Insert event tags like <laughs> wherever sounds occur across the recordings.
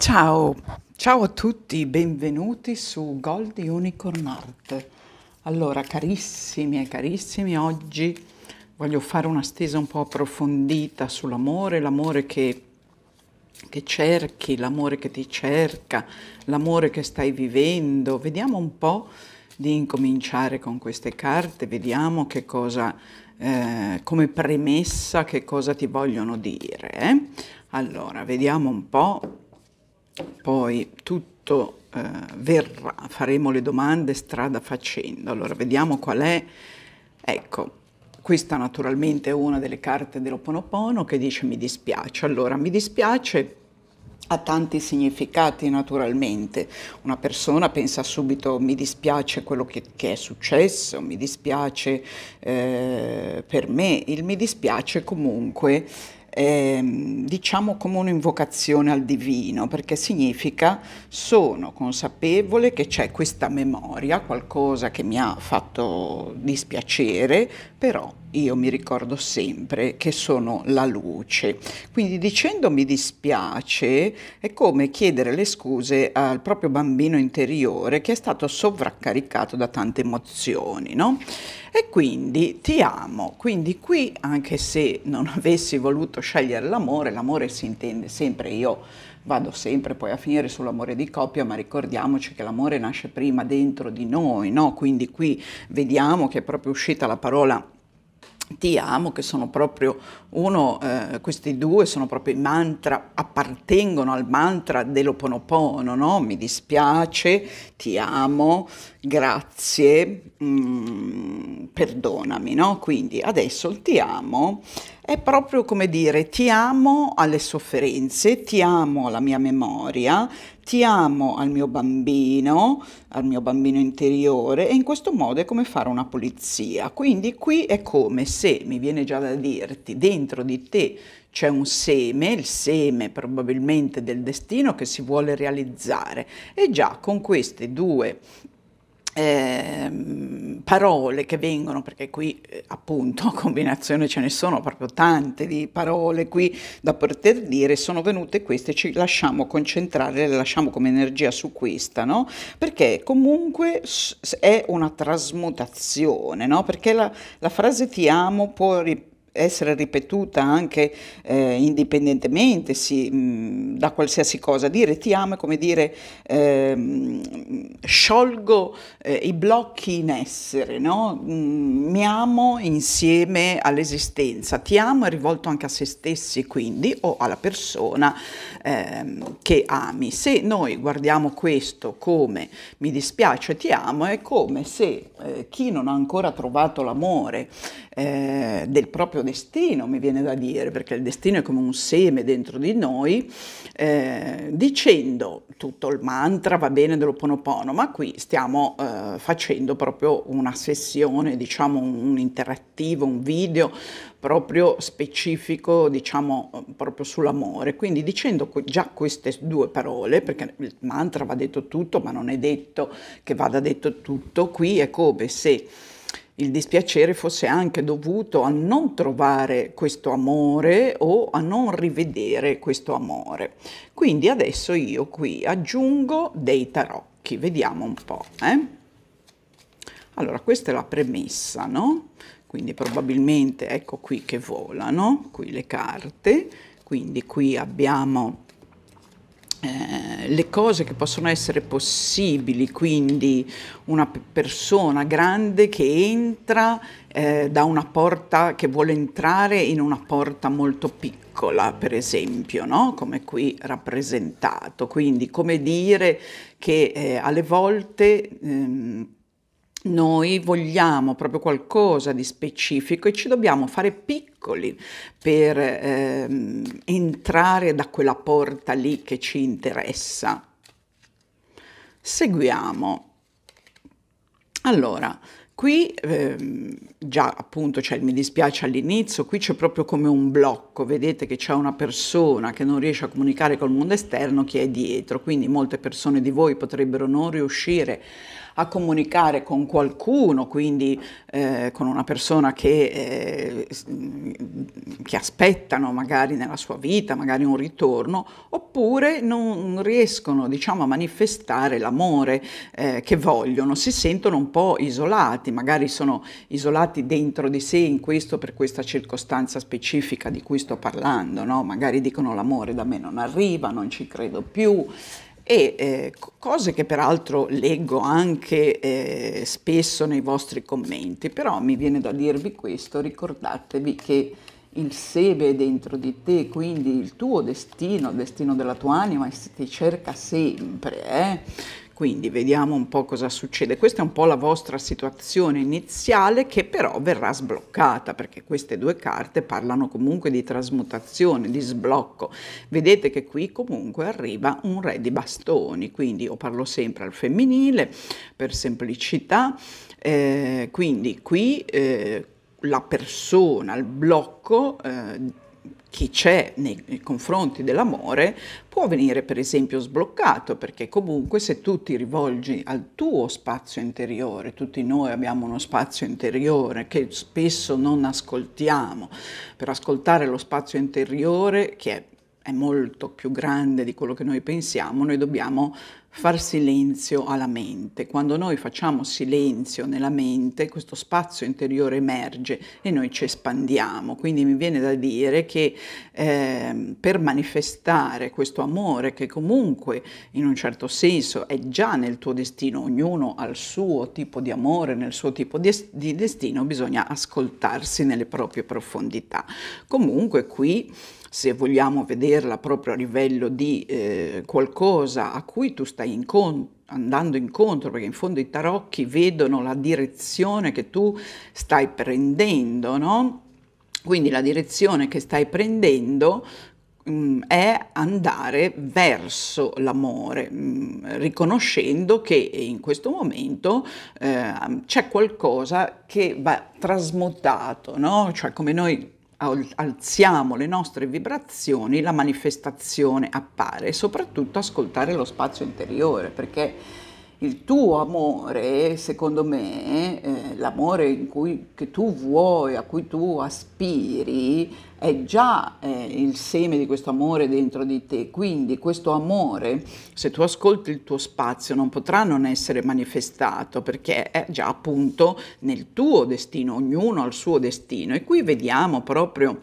Ciao, ciao a tutti, benvenuti su Gold Unicorn Art. Allora, carissimi e carissimi, oggi voglio fare una stesa un po' approfondita sull'amore, l'amore che, che cerchi, l'amore che ti cerca, l'amore che stai vivendo. Vediamo un po' di incominciare con queste carte, vediamo che cosa, eh, come premessa, che cosa ti vogliono dire. Eh? Allora, vediamo un po' poi tutto eh, verrà, faremo le domande strada facendo. Allora vediamo qual è. Ecco, questa naturalmente è una delle carte dell'Oponopono che dice mi dispiace. Allora, mi dispiace ha tanti significati naturalmente. Una persona pensa subito mi dispiace quello che, che è successo, mi dispiace eh, per me. Il mi dispiace comunque eh, diciamo come un'invocazione al divino, perché significa sono consapevole che c'è questa memoria, qualcosa che mi ha fatto dispiacere, però io mi ricordo sempre che sono la luce. Quindi dicendo mi dispiace è come chiedere le scuse al proprio bambino interiore che è stato sovraccaricato da tante emozioni, no? E quindi ti amo. Quindi qui, anche se non avessi voluto scegliere l'amore, l'amore si intende sempre io vado sempre poi a finire sull'amore di coppia, ma ricordiamoci che l'amore nasce prima dentro di noi, no? Quindi qui vediamo che è proprio uscita la parola ti amo, che sono proprio uno, eh, questi due sono proprio i mantra, appartengono al mantra dell'oponopono, no? Mi dispiace, ti amo, grazie, Mm, perdonami, no? Quindi adesso ti amo è proprio come dire ti amo alle sofferenze, ti amo alla mia memoria, ti amo al mio bambino, al mio bambino interiore e in questo modo è come fare una pulizia. Quindi qui è come se, mi viene già da dirti, dentro di te c'è un seme, il seme probabilmente del destino che si vuole realizzare e già con queste due Ehm, parole che vengono, perché qui eh, appunto <laughs> combinazione ce ne sono proprio tante di parole qui da poter dire, sono venute queste, ci lasciamo concentrare, le lasciamo come energia su questa, no? Perché comunque è una trasmutazione, no? Perché la, la frase ti amo può ripetere essere ripetuta anche eh, indipendentemente sì, mh, mm, da qualsiasi cosa. Dire ti amo è come dire eh, sciolgo eh, i blocchi in essere, no? Mm, mi amo insieme all'esistenza, ti amo è rivolto anche a se stessi quindi o alla persona ehm, che ami. Se noi guardiamo questo come mi dispiace ti amo è come se eh, chi non ha ancora trovato l'amore eh, del proprio proprio destino, mi viene da dire, perché il destino è come un seme dentro di noi, eh, dicendo tutto il mantra va bene dell'Oponopono, ma qui stiamo eh, facendo proprio una sessione, diciamo un, un interattivo, un video proprio specifico, diciamo, proprio sull'amore. Quindi dicendo già queste due parole, perché il mantra va detto tutto, ma non è detto che vada detto tutto, qui è come se il dispiacere fosse anche dovuto a non trovare questo amore o a non rivedere questo amore. Quindi adesso io qui aggiungo dei tarocchi, vediamo un po'. Eh? Allora, questa è la premessa, no? Quindi probabilmente ecco qui che volano, qui le carte, quindi qui abbiamo eh, le cose che possono essere possibili, quindi una persona grande che entra eh, da una porta, che vuole entrare in una porta molto piccola, per esempio, no? come qui rappresentato. Quindi come dire che eh, alle volte... Ehm, noi vogliamo proprio qualcosa di specifico e ci dobbiamo fare piccoli per ehm, entrare da quella porta lì che ci interessa. Seguiamo. Allora, qui ehm, già appunto cioè, mi dispiace all'inizio, qui c'è proprio come un blocco, vedete che c'è una persona che non riesce a comunicare col mondo esterno che è dietro, quindi molte persone di voi potrebbero non riuscire a a comunicare con qualcuno, quindi eh, con una persona che, eh, che, aspettano magari nella sua vita, magari un ritorno, oppure non riescono diciamo, a manifestare l'amore eh, che vogliono, si sentono un po' isolati, magari sono isolati dentro di sé in questo per questa circostanza specifica di cui sto parlando, no? magari dicono l'amore da me non arriva, non ci credo più e eh, cose che peraltro leggo anche eh, spesso nei vostri commenti, però mi viene da dirvi questo, ricordatevi che il sebe è dentro di te, quindi il tuo destino, il destino della tua anima, ti cerca sempre, eh? Quindi vediamo un po' cosa succede. Questa è un po' la vostra situazione iniziale che però verrà sbloccata perché queste due carte parlano comunque di trasmutazione, di sblocco. Vedete che qui comunque arriva un re di bastoni, quindi io parlo sempre al femminile per semplicità, eh, quindi qui eh, la persona, il blocco eh, che c'è nei, nei, confronti dell'amore può venire per esempio sbloccato perché comunque se tu ti rivolgi al tuo spazio interiore, tutti noi abbiamo uno spazio interiore che spesso non ascoltiamo, per ascoltare lo spazio interiore che è è molto più grande di quello che noi pensiamo, noi dobbiamo far silenzio alla mente. Quando noi facciamo silenzio nella mente, questo spazio interiore emerge e noi ci espandiamo. Quindi mi viene da dire che eh, per manifestare questo amore, che comunque in un certo senso è già nel tuo destino, ognuno ha il suo tipo di amore, nel suo tipo di, di destino, bisogna ascoltarsi nelle proprie profondità. Comunque qui se vogliamo vederla proprio a livello di eh, qualcosa a cui tu stai incontro andando incontro, perché in fondo i tarocchi vedono la direzione che tu stai prendendo, no? Quindi la direzione che stai prendendo mh, mm, è andare verso l'amore, mh, mm, riconoscendo che in questo momento eh, c'è qualcosa che va trasmutato, no? Cioè come noi alziamo le nostre vibrazioni, la manifestazione appare e soprattutto ascoltare lo spazio interiore, perché il tuo amore, secondo me, eh, l'amore che tu vuoi, a cui tu aspiri, è già eh, il seme di questo amore dentro di te. Quindi questo amore, se tu ascolti il tuo spazio, non potrà non essere manifestato perché è già appunto nel tuo destino, ognuno ha il suo destino. E qui vediamo proprio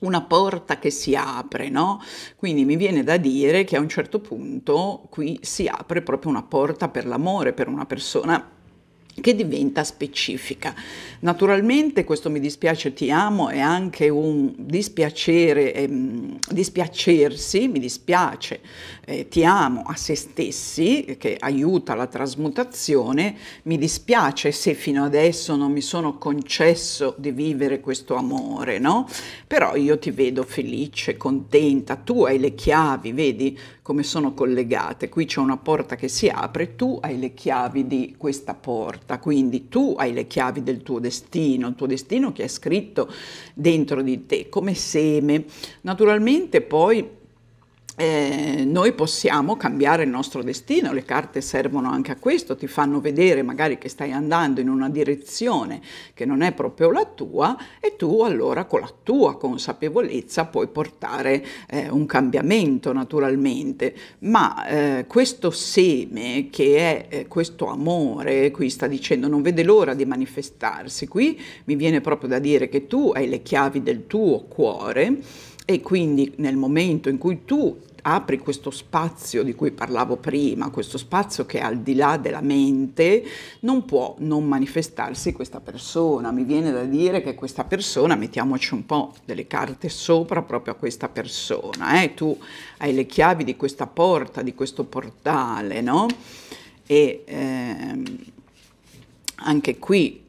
una porta che si apre, no? Quindi mi viene da dire che a un certo punto qui si apre proprio una porta per l'amore, per una persona che diventa specifica. Naturalmente questo mi dispiace, ti amo è anche un dispiacere, ehm, dispiacersi, mi dispiace, eh, ti amo a se stessi che aiuta la trasmutazione, mi dispiace se fino adesso non mi sono concesso di vivere questo amore, no? Però io ti vedo felice, contenta, tu hai le chiavi, vedi? come sono collegate. Qui c'è una porta che si apre, tu hai le chiavi di questa porta, quindi tu hai le chiavi del tuo destino, il tuo destino che è scritto dentro di te come seme. Naturalmente poi eh, noi possiamo cambiare il nostro destino, le carte servono anche a questo, ti fanno vedere magari che stai andando in una direzione che non è proprio la tua e tu allora con la tua consapevolezza puoi portare eh, un cambiamento naturalmente, ma eh, questo seme che è eh, questo amore, qui sta dicendo non vede l'ora di manifestarsi, qui mi viene proprio da dire che tu hai le chiavi del tuo cuore, e quindi nel momento in cui tu apri questo spazio di cui parlavo prima, questo spazio che è al di là della mente, non può non manifestarsi questa persona. Mi viene da dire che questa persona, mettiamoci un po' delle carte sopra proprio a questa persona, eh? tu hai le chiavi di questa porta, di questo portale, no? E ehm, anche qui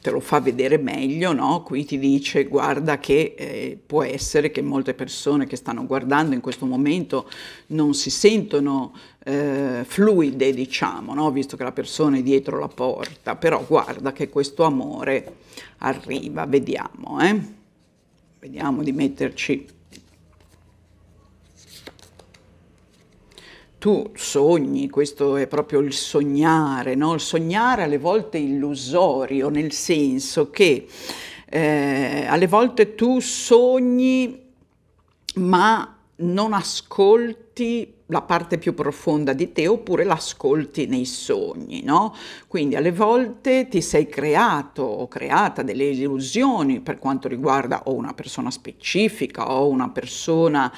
te lo fa vedere meglio, no? qui ti dice guarda che eh, può essere che molte persone che stanno guardando in questo momento non si sentono eh, fluide, diciamo, no? visto che la persona è dietro la porta, però guarda che questo amore arriva, vediamo, eh? vediamo di metterci tu sogni, questo è proprio il sognare, no? il sognare alle volte illusorio, nel senso che eh, alle volte tu sogni ma non ascolti la parte più profonda di te oppure l'ascolti nei sogni, no? Quindi alle volte ti sei creato o creata delle illusioni per quanto riguarda o una persona specifica o una persona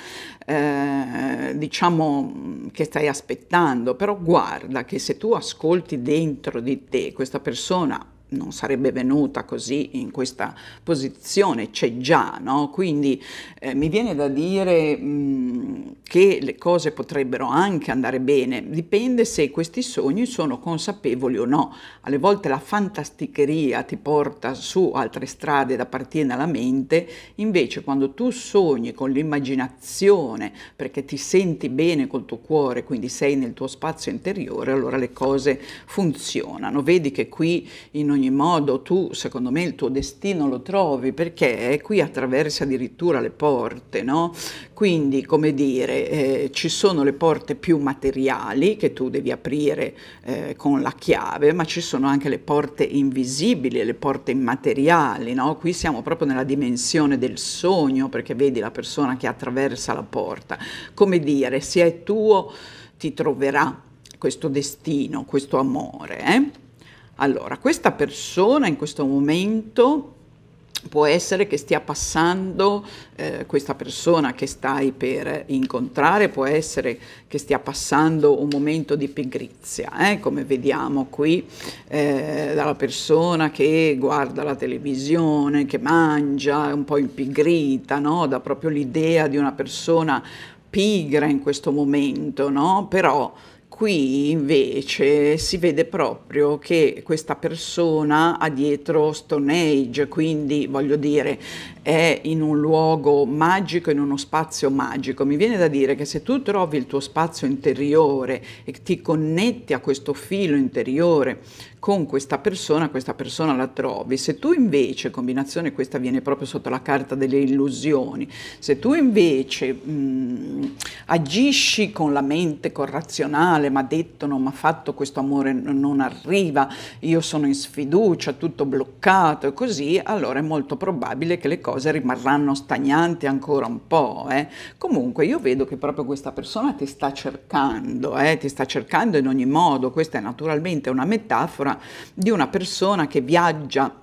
eh, diciamo che stai aspettando, però guarda che se tu ascolti dentro di te questa persona non sarebbe venuta così in questa posizione, c'è già, no? Quindi eh, mi viene da dire mh, che le cose potrebbero anche andare bene, dipende se questi sogni sono consapevoli o no. Alle volte la fantasticheria ti porta su altre strade da partire dalla mente, invece quando tu sogni con l'immaginazione, perché ti senti bene col tuo cuore, quindi sei nel tuo spazio interiore, allora le cose funzionano. Vedi che qui in ogni ogni modo tu, secondo me, il tuo destino lo trovi perché qui attraversa addirittura le porte, no? Quindi, come dire, eh, ci sono le porte più materiali che tu devi aprire eh, con la chiave, ma ci sono anche le porte invisibili, le porte immateriali, no? Qui siamo proprio nella dimensione del sogno perché vedi la persona che attraversa la porta. Come dire, se è tuo ti troverà questo destino, questo amore. Eh? Allora, questa persona in questo momento può essere che stia passando eh, questa persona che stai per incontrare, può essere che stia passando un momento di pigrizia, eh, come vediamo qui eh, dalla persona che guarda la televisione, che mangia, è un po' impigrita, no? da proprio l'idea di una persona pigra in questo momento, no? però qui invece si vede proprio che questa persona ha dietro Stone Age, quindi voglio dire è in un luogo magico, in uno spazio magico. Mi viene da dire che se tu trovi il tuo spazio interiore e ti connetti a questo filo interiore con questa persona, questa persona la trovi. Se tu invece, combinazione questa viene proprio sotto la carta delle illusioni, se tu invece mh, mm, agisci con la mente, con razionale, ma detto, non ma fatto, questo amore non arriva, io sono in sfiducia, tutto bloccato e così, allora è molto probabile che le cose cose rimarranno stagnanti ancora un po'. Eh. Comunque io vedo che proprio questa persona ti sta cercando, eh, ti sta cercando in ogni modo, questa è naturalmente una metafora di una persona che viaggia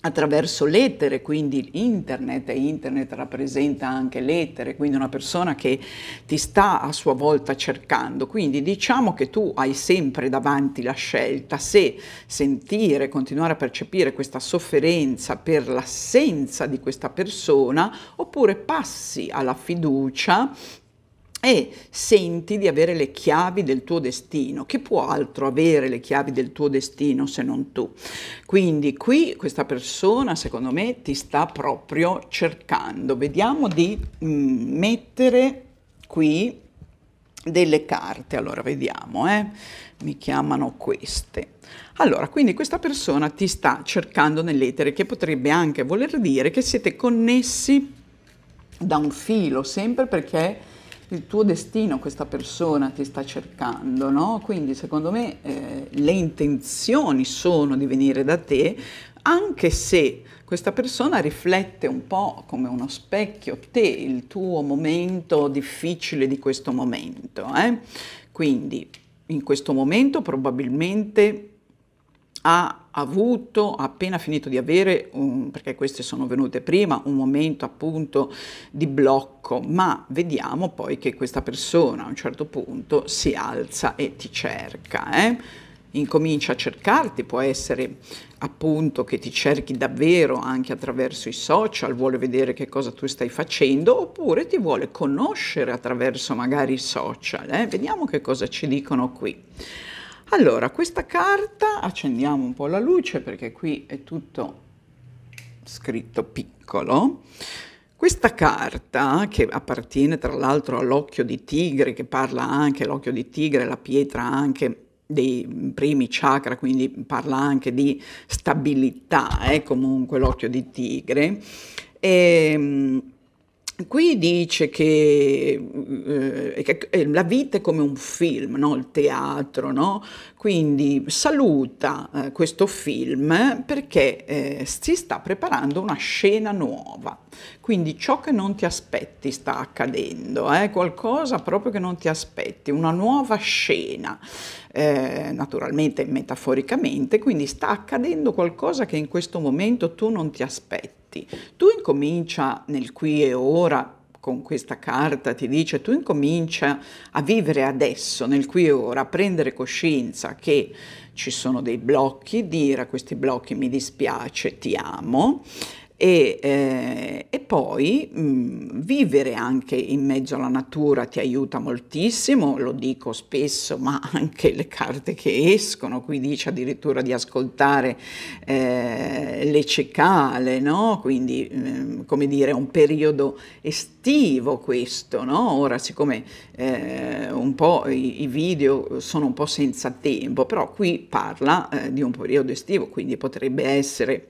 attraverso lettere, quindi internet e internet rappresenta anche lettere, quindi una persona che ti sta a sua volta cercando. Quindi diciamo che tu hai sempre davanti la scelta se sentire, continuare a percepire questa sofferenza per l'assenza di questa persona oppure passi alla fiducia e senti di avere le chiavi del tuo destino. Chi può altro avere le chiavi del tuo destino se non tu? Quindi qui questa persona, secondo me, ti sta proprio cercando. Vediamo di mm, mettere qui delle carte. Allora, vediamo, eh? mi chiamano queste. Allora, quindi questa persona ti sta cercando nell'etere, che potrebbe anche voler dire che siete connessi da un filo, sempre perché il tuo destino, questa persona ti sta cercando, no? Quindi secondo me eh, le intenzioni sono di venire da te, anche se questa persona riflette un po' come uno specchio te, il tuo momento difficile di questo momento. Eh? Quindi in questo momento probabilmente ha avuto, ha appena finito di avere, un, perché queste sono venute prima, un momento appunto di blocco, ma vediamo poi che questa persona a un certo punto si alza e ti cerca. Eh? incomincia a cercarti, può essere appunto che ti cerchi davvero anche attraverso i social, vuole vedere che cosa tu stai facendo oppure ti vuole conoscere attraverso magari i social. Eh? Vediamo che cosa ci dicono qui. Allora, questa carta, accendiamo un po' la luce perché qui è tutto scritto piccolo. Questa carta, che appartiene tra l'altro all'occhio di tigre, che parla anche, l'occhio di tigre, la pietra anche dei primi chakra, quindi parla anche di stabilità, è eh, comunque l'occhio di tigre. E, ehm, Qui dice eh, che, eh, la vita è come un film, no? il teatro, no? quindi saluta eh, questo film perché eh, si sta preparando una scena nuova, quindi ciò che non ti aspetti sta accadendo, è eh? qualcosa proprio che non ti aspetti, una nuova scena. Eh, naturalmente metaforicamente, quindi sta accadendo qualcosa che in questo momento tu non ti aspetti fatti. Tu incomincia nel qui e ora, con questa carta ti dice tu incomincia a vivere adesso, nel qui e ora, a prendere coscienza che ci sono dei blocchi, dire a questi blocchi mi dispiace, ti amo, e, eh, e poi mh, mm, vivere anche in mezzo alla natura ti aiuta moltissimo, lo dico spesso, ma <laughs> anche le carte che escono, qui dice addirittura di ascoltare eh, le cicale, no? quindi mh, mm, come dire un periodo estivo questo, no? ora siccome eh, un po' i, i, video sono un po' senza tempo, però qui parla eh, di un periodo estivo, quindi potrebbe essere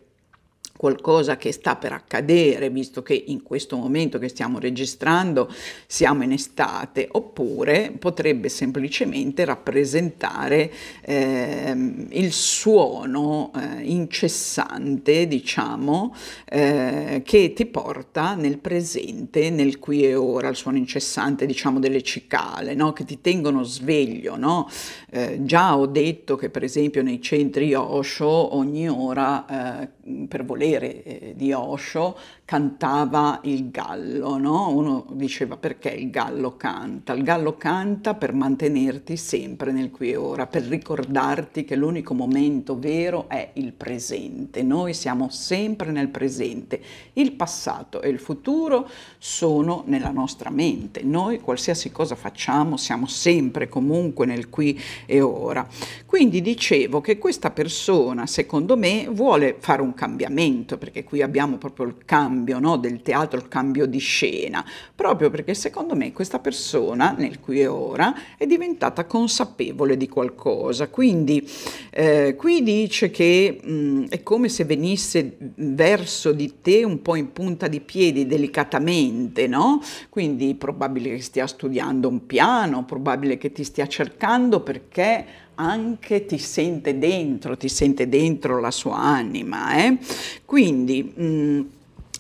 qualcosa che sta per accadere, visto che in questo momento che stiamo registrando siamo in estate, oppure potrebbe semplicemente rappresentare eh, il suono eh, incessante, diciamo, eh, che ti porta nel presente, nel qui e ora, il suono incessante, diciamo, delle cicale, no? che ti tengono sveglio. No? Eh, già ho detto che per esempio nei centri Osho ogni ora eh, per volere potere eh, di Osho cantava il gallo, no? Uno diceva perché il gallo canta? Il gallo canta per mantenerti sempre nel qui e ora, per ricordarti che l'unico momento vero è il presente. Noi siamo sempre nel presente. Il passato e il futuro sono nella nostra mente. Noi qualsiasi cosa facciamo siamo sempre comunque nel qui e ora. Quindi dicevo che questa persona, secondo me, vuole fare un cambiamento, perché qui abbiamo proprio il cambio cambio no, del teatro, il cambio di scena, proprio perché secondo me questa persona nel qui e ora è diventata consapevole di qualcosa. Quindi eh, qui dice che mh, mm, è come se venisse verso di te un po' in punta di piedi, delicatamente, no? Quindi probabile che stia studiando un piano, probabile che ti stia cercando perché anche ti sente dentro, ti sente dentro la sua anima. Eh? Quindi mh, mm,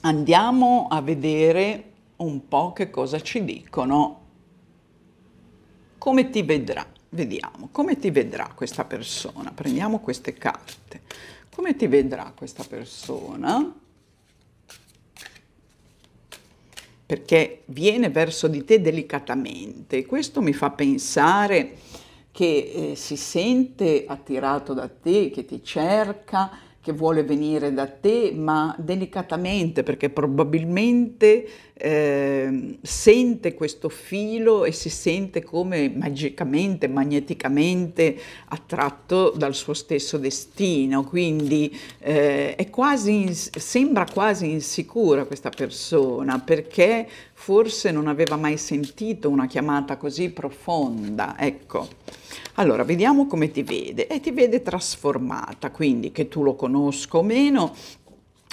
Andiamo a vedere un po' che cosa ci dicono. Come ti vedrà? Vediamo, come ti vedrà questa persona? Prendiamo queste carte. Come ti vedrà questa persona? Perché viene verso di te delicatamente. Questo mi fa pensare che eh, si sente attirato da te, che ti cerca, che vuole venire da te, ma delicatamente, perché probabilmente Ehm, sente questo filo e si sente come magicamente, magneticamente attratto dal suo stesso destino, quindi eh, quasi, sembra quasi insicura questa persona perché forse non aveva mai sentito una chiamata così profonda, ecco. Allora, vediamo come ti vede. E ti vede trasformata, quindi che tu lo conosca o meno,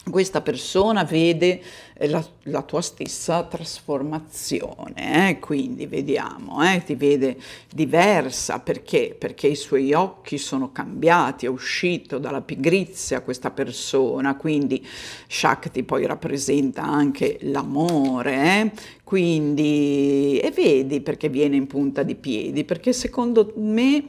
questa persona vede eh, la, la tua stessa trasformazione, eh? quindi vediamo, eh? ti vede diversa perché? perché i suoi occhi sono cambiati, è uscito dalla pigrizia questa persona, quindi Shakti poi rappresenta anche l'amore, eh? quindi e vedi perché viene in punta di piedi, perché secondo me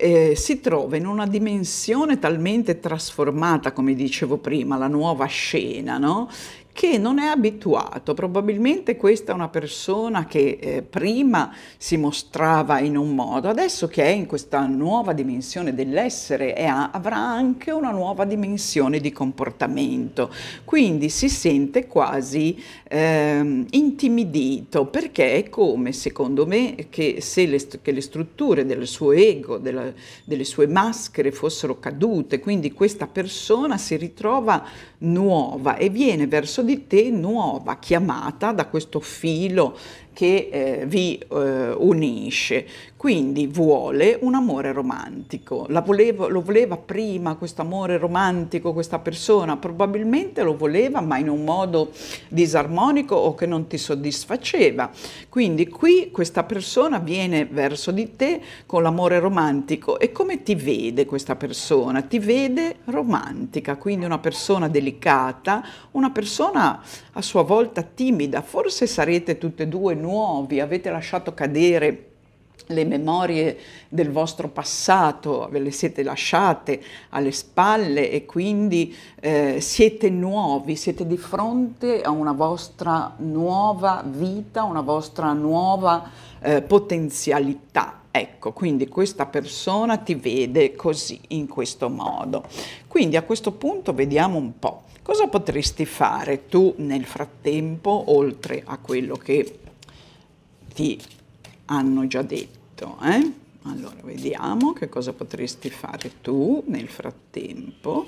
eh, si trova in una dimensione talmente trasformata, come dicevo prima, la nuova scena, no? che non è abituato. Probabilmente questa è una persona che eh, prima si mostrava in un modo, adesso che è in questa nuova dimensione dell'essere e avrà anche una nuova dimensione di comportamento. Quindi si sente quasi eh, intimidito perché è come, secondo me, che se le, che le strutture del suo ego, della, delle sue maschere fossero cadute, quindi questa persona si ritrova nuova e viene verso di tè nuova, chiamata da questo filo che eh, vi eh, unisce. Quindi vuole un amore romantico. La volevo, lo voleva prima questo amore romantico, questa persona? Probabilmente lo voleva, ma in un modo disarmonico o che non ti soddisfaceva. Quindi qui questa persona viene verso di te con l'amore romantico. E come ti vede questa persona? Ti vede romantica, quindi una persona delicata, una persona a sua volta timida. Forse sarete tutte e due nuove nuovi, avete lasciato cadere le memorie del vostro passato, ve le siete lasciate alle spalle e quindi eh, siete nuovi, siete di fronte a una vostra nuova vita, una vostra nuova eh, potenzialità. Ecco, quindi questa persona ti vede così, in questo modo. Quindi a questo punto vediamo un po' cosa potresti fare tu nel frattempo, oltre a quello che ti hanno già detto. Eh? Allora, vediamo che cosa potresti fare tu nel frattempo.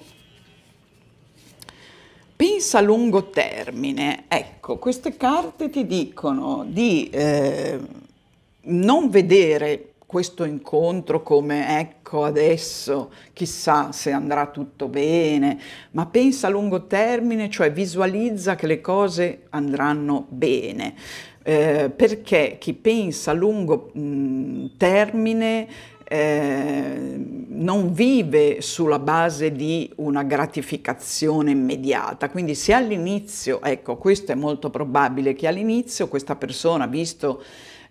Pensa a lungo termine. Ecco, queste carte ti dicono di eh, non vedere questo incontro come ecco adesso chissà se andrà tutto bene, ma pensa a lungo termine, cioè visualizza che le cose andranno bene. Eh, perché chi pensa a lungo mm, termine eh, non vive sulla base di una gratificazione immediata. Quindi se all'inizio, ecco, questo è molto probabile che all'inizio questa persona, visto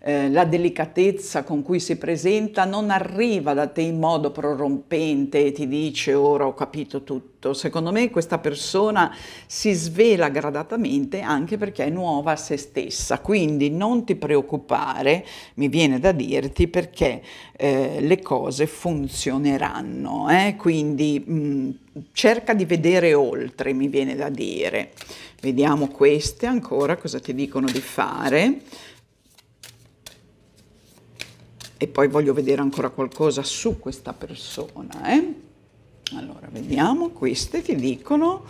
eh, la delicatezza con cui si presenta non arriva da te in modo prorompente e ti dice ora ho capito tutto. Secondo me questa persona si svela gradatamente anche perché è nuova a se stessa, quindi non ti preoccupare, mi viene da dirti, perché eh, le cose funzioneranno. Eh? Quindi mh, mm, cerca di vedere oltre, mi viene da dire. Vediamo queste ancora cosa ti dicono di fare e poi voglio vedere ancora qualcosa su questa persona. Eh? Allora, vediamo, queste ti dicono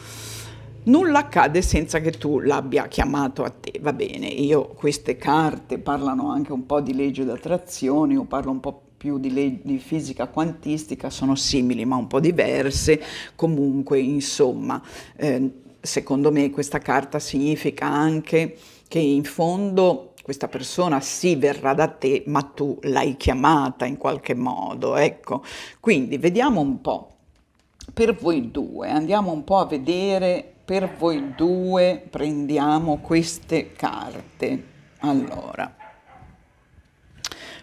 nulla accade senza che tu l'abbia chiamato a te. Va bene, io queste carte parlano anche un po' di legge d'attrazione, io parlo un po' più di, le- di fisica quantistica, sono simili ma un po' diverse, comunque insomma, eh, secondo me questa carta significa anche che in fondo questa persona sì verrà da te, ma tu l'hai chiamata in qualche modo, ecco. Quindi vediamo un po', per voi due, andiamo un po' a vedere, per voi due prendiamo queste carte. Allora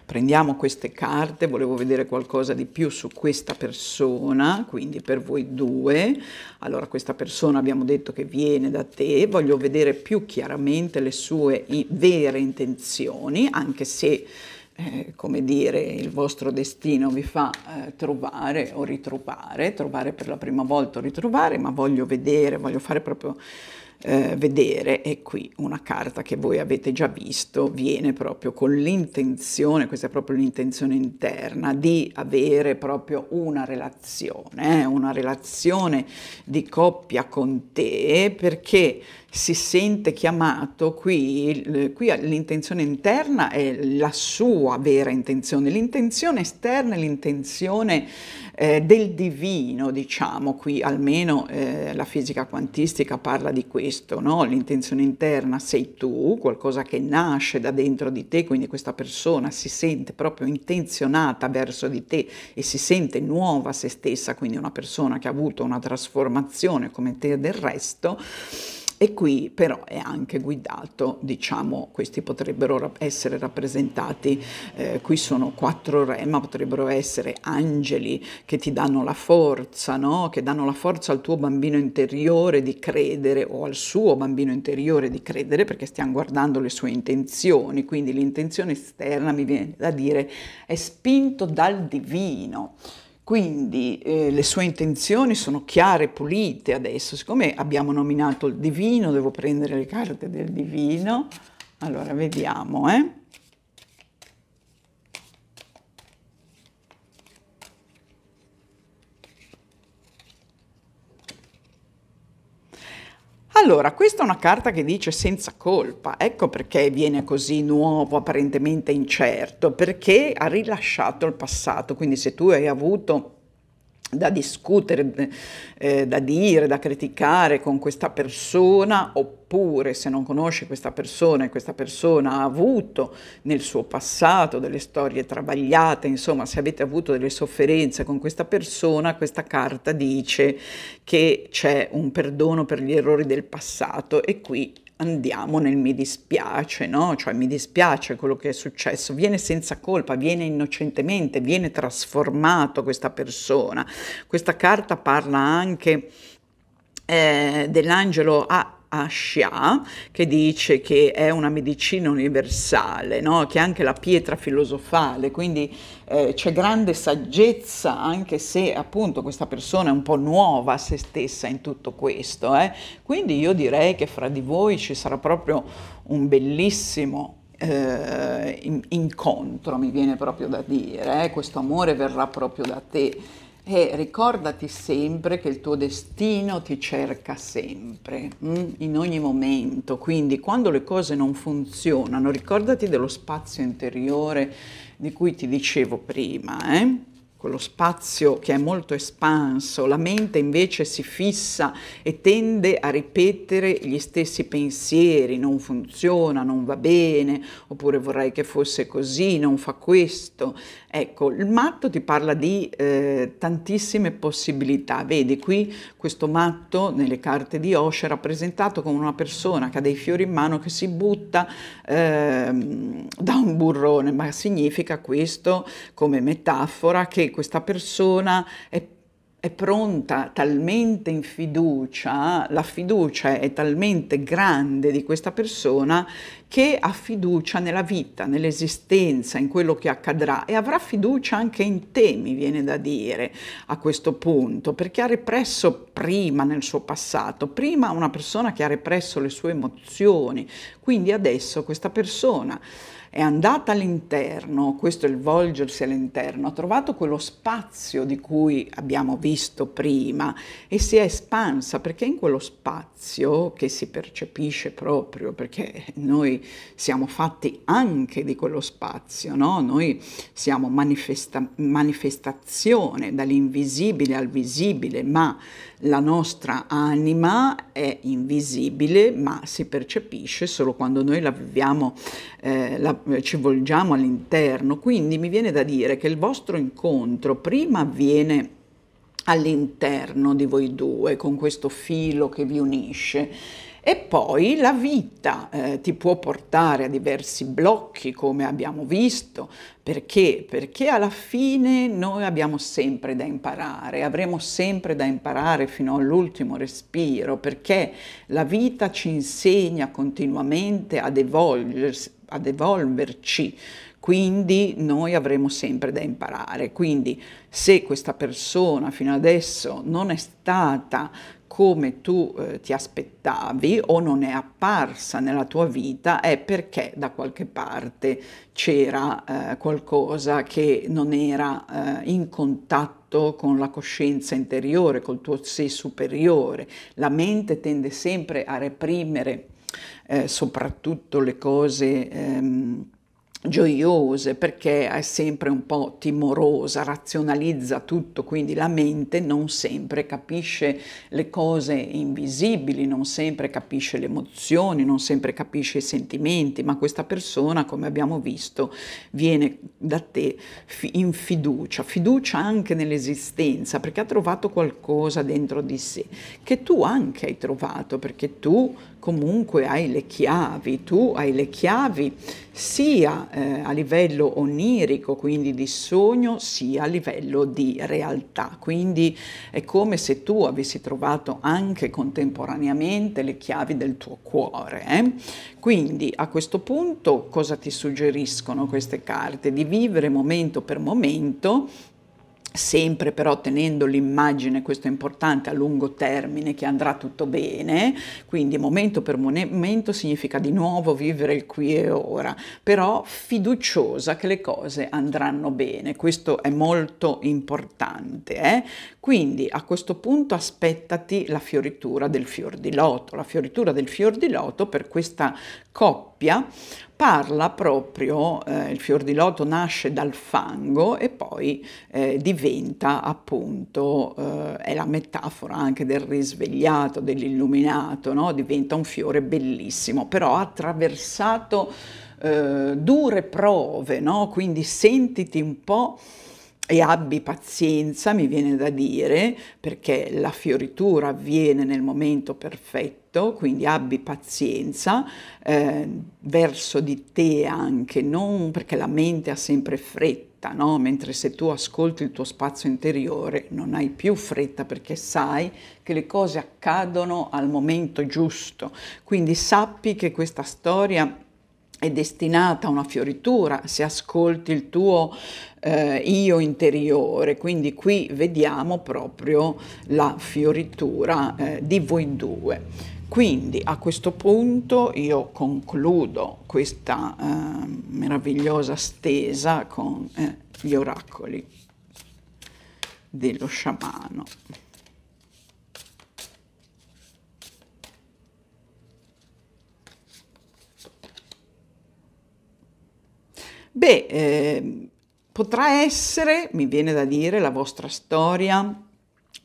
prendiamo queste carte, volevo vedere qualcosa di più su questa persona, quindi per voi due, allora questa persona abbiamo detto che viene da te, voglio vedere più chiaramente le sue vere intenzioni, anche se... Eh, come dire, il vostro destino vi fa eh, trovare o ritrovare, trovare per la prima volta o ritrovare, ma voglio vedere, voglio fare proprio eh, vedere e qui una carta che voi avete già visto viene proprio con l'intenzione, questa è proprio l'intenzione interna di avere proprio una relazione, eh, una relazione di coppia con te perché si sente chiamato qui, qui l'intenzione interna è la sua vera intenzione, l'intenzione esterna è l'intenzione eh, del divino, diciamo, qui almeno eh, la fisica quantistica parla di questo, no? l'intenzione interna sei tu, qualcosa che nasce da dentro di te, quindi questa persona si sente proprio intenzionata verso di te e si sente nuova a se stessa, quindi una persona che ha avuto una trasformazione come te del resto e qui però è anche guidato, diciamo, questi potrebbero essere rappresentati, eh, qui sono quattro re, ma potrebbero essere angeli che ti danno la forza, no? che danno la forza al tuo bambino interiore di credere o al suo bambino interiore di credere, perché stiamo guardando le sue intenzioni, quindi l'intenzione esterna mi viene da dire è spinto dal divino. Quindi eh, le sue intenzioni sono chiare, pulite adesso. Siccome abbiamo nominato il divino, devo prendere le carte del divino. Allora, vediamo, eh. Allora, questa è una carta che dice senza colpa, ecco perché viene così nuovo, apparentemente incerto, perché ha rilasciato il passato, quindi se tu hai avuto da discutere, eh, da dire, da criticare con questa persona oppure se non conosce questa persona e questa persona ha avuto nel suo passato delle storie travagliate, insomma se avete avuto delle sofferenze con questa persona, questa carta dice che c'è un perdono per gli errori del passato e qui andiamo nel mi dispiace, no? Cioè mi dispiace quello che è successo, viene senza colpa, viene innocentemente, viene trasformato questa persona. Questa carta parla anche eh, dell'angelo a Ashia, che dice che è una medicina universale, no? che è anche la pietra filosofale, quindi eh, c'è grande saggezza, anche se appunto questa persona è un po' nuova a se stessa in tutto questo. Eh? Quindi io direi che fra di voi ci sarà proprio un bellissimo eh, incontro, mi viene proprio da dire, eh. questo amore verrà proprio da te. E ricordati sempre che il tuo destino ti cerca sempre, mm? in ogni momento. Quindi quando le cose non funzionano, ricordati dello spazio interiore di cui ti dicevo prima. Eh? quello spazio che è molto espanso, la mente invece si fissa e tende a ripetere gli stessi pensieri, non funziona, non va bene, oppure vorrei che fosse così, non fa questo. Ecco, il matto ti parla di eh, tantissime possibilità, vedi qui questo matto nelle carte di Osh è rappresentato come una persona che ha dei fiori in mano che si butta eh, da un burrone, ma significa questo come metafora che questa persona è è pronta talmente in fiducia, la fiducia è talmente grande di questa persona che ha fiducia nella vita, nell'esistenza, in quello che accadrà e avrà fiducia anche in te, mi viene da dire a questo punto, perché ha represso prima nel suo passato, prima una persona che ha represso le sue emozioni, quindi adesso questa persona è andata all'interno, questo è il volgersi all'interno, ha trovato quello spazio di cui abbiamo visto prima e si è espansa perché in quello spazio che si percepisce proprio, perché noi siamo fatti anche di quello spazio, no? noi siamo manifesta- manifestazione dall'invisibile al visibile, ma la nostra anima è invisibile ma si percepisce solo quando noi la viviamo, eh, la, eh, ci volgiamo all'interno, quindi mi viene da dire che il vostro incontro prima avviene all'interno di voi due con questo filo che vi unisce e poi la vita eh, ti può portare a diversi blocchi, come abbiamo visto, perché? Perché alla fine noi abbiamo sempre da imparare, avremo sempre da imparare fino all'ultimo respiro, perché la vita ci insegna continuamente ad, ad evolverci, quindi noi avremo sempre da imparare. Quindi se questa persona fino adesso non è stata come tu eh, ti aspettavi o non è apparsa nella tua vita è perché da qualche parte c'era eh, qualcosa che non era eh, in contatto con la coscienza interiore, col tuo sé superiore. La mente tende sempre a reprimere eh, soprattutto le cose ehm, gioiose perché è sempre un po' timorosa, razionalizza tutto, quindi la mente non sempre capisce le cose invisibili, non sempre capisce le emozioni, non sempre capisce i sentimenti, ma questa persona, come abbiamo visto, viene da te in fiducia, fiducia anche nell'esistenza, perché ha trovato qualcosa dentro di sé, che tu anche hai trovato, perché tu comunque hai le chiavi, tu hai le chiavi sia eh, a livello onirico, quindi di sogno, sia a livello di realtà. Quindi è come se tu avessi trovato anche contemporaneamente le chiavi del tuo cuore. Eh? Quindi a questo punto cosa ti suggeriscono queste carte? Di vivere momento per momento sempre però tenendo l'immagine, questo è importante, a lungo termine che andrà tutto bene, quindi momento per momento significa di nuovo vivere il qui e ora, però fiduciosa che le cose andranno bene, questo è molto importante. Eh? Quindi a questo punto aspettati la fioritura del fior di loto, la fioritura del fior di loto per questa coppia parla proprio, eh, il fior di loto nasce dal fango e poi eh, diventa appunto, eh, è la metafora anche del risvegliato, dell'illuminato, no? diventa un fiore bellissimo, però ha attraversato eh, dure prove, no? quindi sentiti un po' e abbi pazienza, mi viene da dire, perché la fioritura avviene nel momento perfetto affetto, quindi abbi pazienza eh, verso di te anche, non perché la mente ha sempre fretta. No? Mentre se tu ascolti il tuo spazio interiore non hai più fretta perché sai che le cose accadono al momento giusto. Quindi sappi che questa storia è destinata a una fioritura se ascolti il tuo eh, io interiore, quindi qui vediamo proprio la fioritura eh, di voi due. Quindi a questo punto io concludo questa eh, meravigliosa stesa con eh, gli oracoli dello sciamano. Beh, eh, potrà essere, mi viene da dire, la vostra storia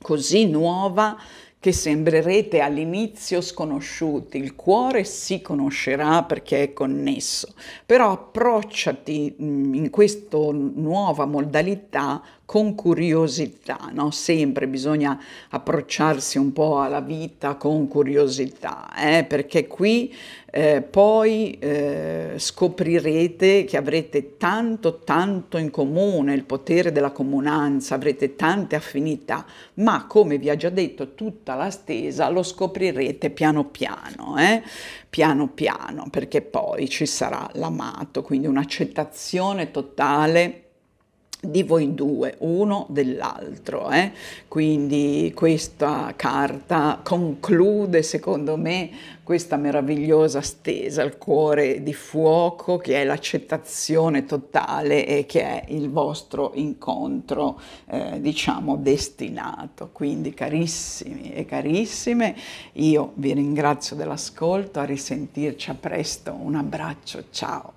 così nuova che sembrerete all'inizio sconosciuti, il cuore si conoscerà perché è connesso, però approcciati in questa nuova modalità con curiosità, no? sempre bisogna approcciarsi un po' alla vita con curiosità, eh? perché qui eh, poi eh, scoprirete che avrete tanto tanto in comune, il potere della comunanza, avrete tante affinità, ma come vi ha già detto tutta tutta la stesa, lo scoprirete piano piano, eh? piano piano, perché poi ci sarà l'amato, quindi un'accettazione totale di voi due, uno dell'altro. Eh? Quindi questa carta conclude, secondo me, questa meravigliosa stesa al cuore di fuoco che è l'accettazione totale e che è il vostro incontro, eh, diciamo, destinato. Quindi carissimi e carissime, io vi ringrazio dell'ascolto, a risentirci a presto, un abbraccio, ciao.